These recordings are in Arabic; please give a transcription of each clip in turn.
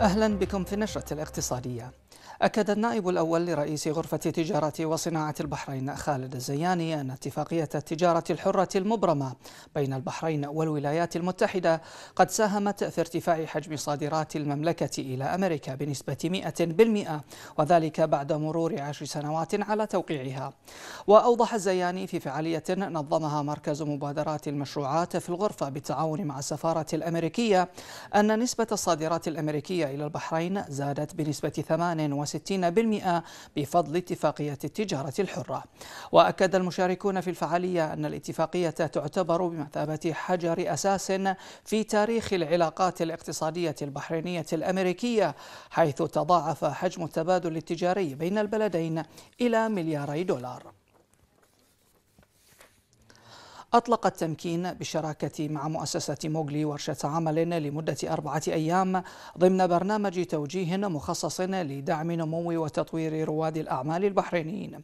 أهلا بكم في النشرة الاقتصادية أكد النائب الأول لرئيس غرفة تجارة وصناعة البحرين خالد الزياني أن اتفاقية التجارة الحرة المبرمة بين البحرين والولايات المتحدة قد ساهمت في ارتفاع حجم صادرات المملكة إلى أمريكا بنسبة 100% وذلك بعد مرور عشر سنوات على توقيعها وأوضح الزياني في فعالية نظمها مركز مبادرات المشروعات في الغرفة بالتعاون مع السفارة الأمريكية أن نسبة الصادرات الأمريكية إلى البحرين زادت بنسبة 68 بفضل اتفاقية التجارة الحرة وأكد المشاركون في الفعالية أن الاتفاقية تعتبر بمثابة حجر أساس في تاريخ العلاقات الاقتصادية البحرينية الأمريكية حيث تضاعف حجم التبادل التجاري بين البلدين إلى ملياري دولار أطلق التمكين بالشراكة مع مؤسسة موغلي ورشة عمل لمدة أربعة أيام ضمن برنامج توجيه مخصص لدعم نمو وتطوير رواد الأعمال البحرينيين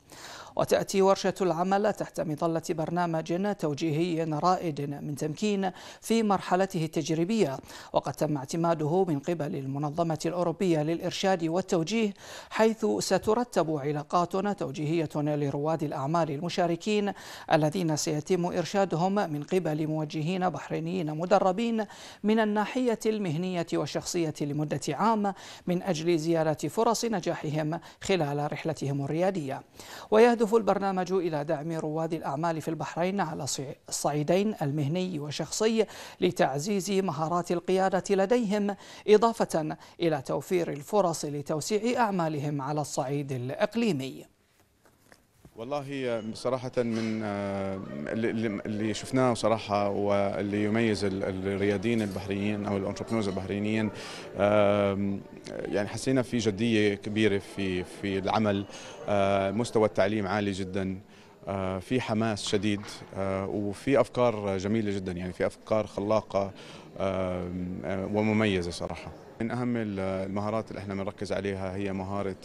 وتأتي ورشة العمل تحت مظلة برنامج توجيهي رائد من تمكين في مرحلته التجريبية وقد تم اعتماده من قبل المنظمة الأوروبية للإرشاد والتوجيه حيث سترتب علاقات توجيهية لرواد الأعمال المشاركين الذين سيتم إرشاد إرشادهم من قبل موجهين بحرينيين مدربين من الناحية المهنية والشخصية لمدة عام من أجل زيارة فرص نجاحهم خلال رحلتهم الريادية ويهدف البرنامج إلى دعم رواد الأعمال في البحرين على الصعيدين المهني والشخصي لتعزيز مهارات القيادة لديهم إضافة إلى توفير الفرص لتوسيع أعمالهم على الصعيد الإقليمي والله صراحة من آه، اللي شفناه صراحة واللي يميز الرياديين البحريين أو الأنتربنوز البحرينيين يعني حسينا في جدية كبيرة في في العمل آه، مستوى التعليم عالي جدا آه، في حماس شديد وفي أفكار جميلة جدا يعني في أفكار خلاقة ومميزة صراحة من أهم المهارات اللي احنا بنركز عليها هي مهارة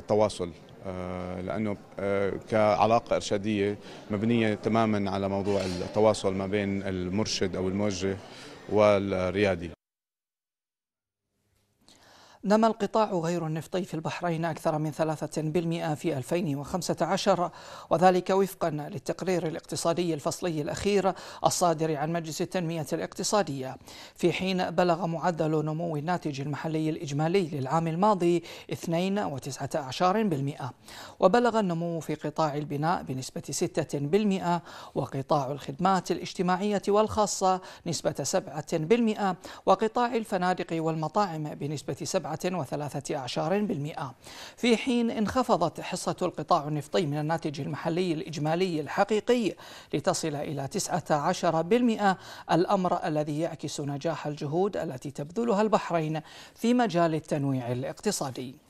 التواصل آه، لانه آه، كعلاقه ارشاديه مبنيه تماما على موضوع التواصل ما بين المرشد او الموجه والريادي نما القطاع غير النفطي في البحرين أكثر من 3% في 2015 وذلك وفقا للتقرير الاقتصادي الفصلي الأخير الصادر عن مجلس التنمية الاقتصادية في حين بلغ معدل نمو الناتج المحلي الإجمالي للعام الماضي 2.19% وبلغ النمو في قطاع البناء بنسبة 6% وقطاع الخدمات الاجتماعية والخاصة نسبة 7% وقطاع الفنادق والمطاعم بنسبة 7% وثلاثة أعشار بالمئة في حين انخفضت حصة القطاع النفطي من الناتج المحلي الإجمالي الحقيقي لتصل إلى 19% الأمر الذي يعكس نجاح الجهود التي تبذلها البحرين في مجال التنويع الاقتصادي